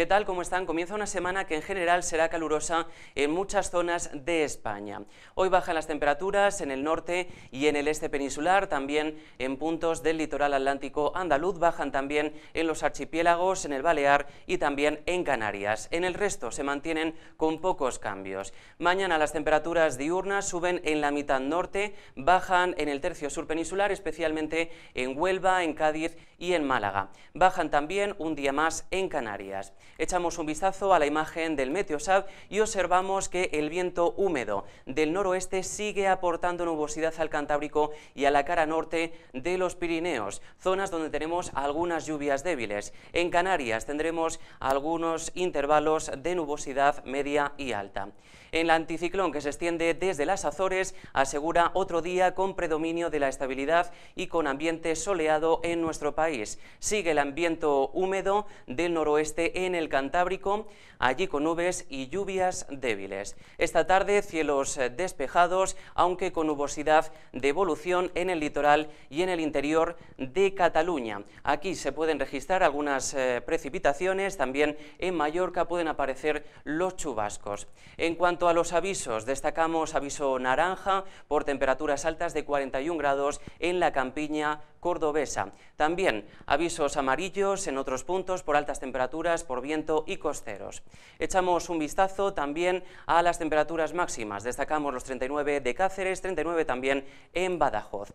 ¿Qué tal? ¿Cómo están? Comienza una semana que en general será calurosa en muchas zonas de España. Hoy bajan las temperaturas en el norte y en el este peninsular, también en puntos del litoral atlántico andaluz, bajan también en los archipiélagos, en el Balear y también en Canarias. En el resto se mantienen con pocos cambios. Mañana las temperaturas diurnas suben en la mitad norte, bajan en el tercio sur peninsular, especialmente en Huelva, en Cádiz y en Málaga. Bajan también un día más en Canarias. Echamos un vistazo a la imagen del Meteosat y observamos que el viento húmedo del noroeste sigue aportando nubosidad al Cantábrico y a la cara norte de los Pirineos, zonas donde tenemos algunas lluvias débiles. En Canarias tendremos algunos intervalos de nubosidad media y alta. El anticiclón que se extiende desde las Azores asegura otro día con predominio de la estabilidad y con ambiente soleado en nuestro país. Sigue el ambiente húmedo del noroeste en el el Cantábrico, allí con nubes y lluvias débiles. Esta tarde cielos eh, despejados, aunque con nubosidad de evolución en el litoral y en el interior de Cataluña. Aquí se pueden registrar algunas eh, precipitaciones, también en Mallorca pueden aparecer los chubascos. En cuanto a los avisos, destacamos aviso naranja por temperaturas altas de 41 grados en la campiña cordobesa. También avisos amarillos en otros puntos por altas temperaturas, por viento y costeros. Echamos un vistazo también a las temperaturas máximas. Destacamos los 39 de Cáceres, 39 también en Badajoz.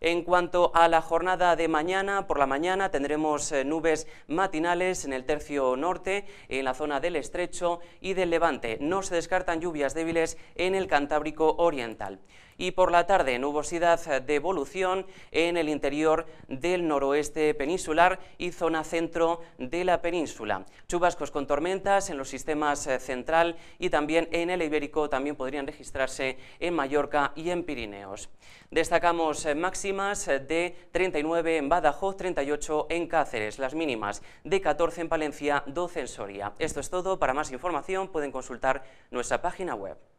En cuanto a la jornada de mañana, por la mañana tendremos eh, nubes matinales en el tercio norte, en la zona del estrecho y del levante. No se descartan lluvias débiles en el Cantábrico Oriental. Y por la tarde, nubosidad de evolución en el interior del noroeste peninsular y zona centro de la península. Chubascos con tormentas en los sistemas eh, central y también en el ibérico también podrían registrarse en Mallorca y en Pirineos. Destacamos eh, máximas eh, de 39 en Badajoz, 38 en Cáceres, las mínimas de 14 en Palencia, 12 en Soria. Esto es todo. Para más información pueden consultar nuestra página web.